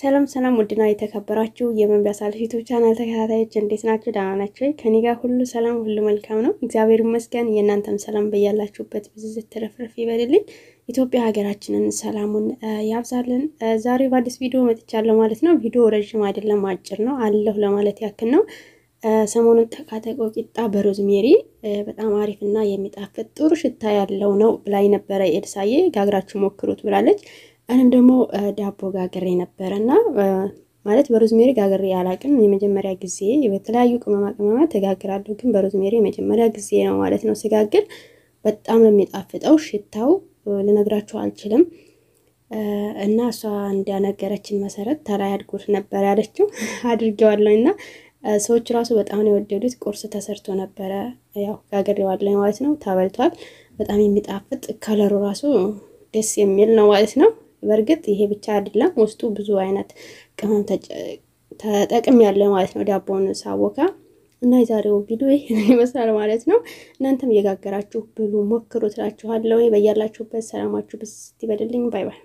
ሰላም ሰላም፣ ውድና የተከበራችሁ የመንቢያ ሳልፍ ዩቱብ ቻናል ተከታታዮች እንዴት ናችሁ? ደህና ናችሁ? ከኔ ጋር ሁሉ ሰላም፣ ሁሉ መልካም ነው፣ እግዚአብሔር ይመስገን። የእናንተም ሰላም በያላችሁበት ብዝዝት ትረፍረፍ ይበልልኝ። ኢትዮጵያ ሀገራችንን ሰላሙን ያብዛልን። ዛሬ በአዲስ ቪዲዮ መጥቻለሁ ማለት ነው። ቪዲዮ ረዥም አይደለም፣ አጭር ነው አለሁ ለማለት ያክል ነው። ሰሞኑን ተቃተቆ ቂጣ በሮዝሜሪ በጣም አሪፍ እና የሚጣፍጥ ጥሩ ሽታ ያለው ነው ብላይ ነበረ ኤልሳዬ፣ ጋግራችሁ ሞክሩት ብላለች። እኔም ደግሞ ዳቦ ጋግሬ ነበረ እና ማለት በሮዝሜሪ ጋግሬ አላቅም። የመጀመሪያ ጊዜ በተለያዩ ቅመማ ቅመማ ተጋግራለሁ፣ ግን በሮዝሜሪ የመጀመሪያ ጊዜ ነው ማለት ነው። ስጋግር በጣም ነው የሚጣፍጠው፣ ሽታው ልነግራችሁ አልችልም። እና እሷ እንዳነገረችን መሰረት ተላይ አድጎት ነበር ያለችው፣ አድርጌዋለሁ እና ሰዎች ራሱ በጣም ነው የወደዱት። ቁርስ ተሰርቶ ነበረ፣ ያው ጋግሬዋለሁ ማለት ነው። ተበልቷል። በጣም የሚጣፍጥ ከለሩ ራሱ ደስ የሚል ነው ማለት ነው። በእርግጥ ይሄ ብቻ አይደለም፣ ውስጡ ብዙ አይነት ቅመም ተጠቅም ያለ ማለት ነው። ዳቦን ሳቦካ እና የዛሬው ቪዲዮ ይህን ይመስላል ማለት ነው። እናንተም እየጋገራችሁ ብሉ፣ ሞክሩ ትላችኋለሁ። በያላችሁበት ሰላማችሁ ብስት ይበልልኝ። ባይ ባይ።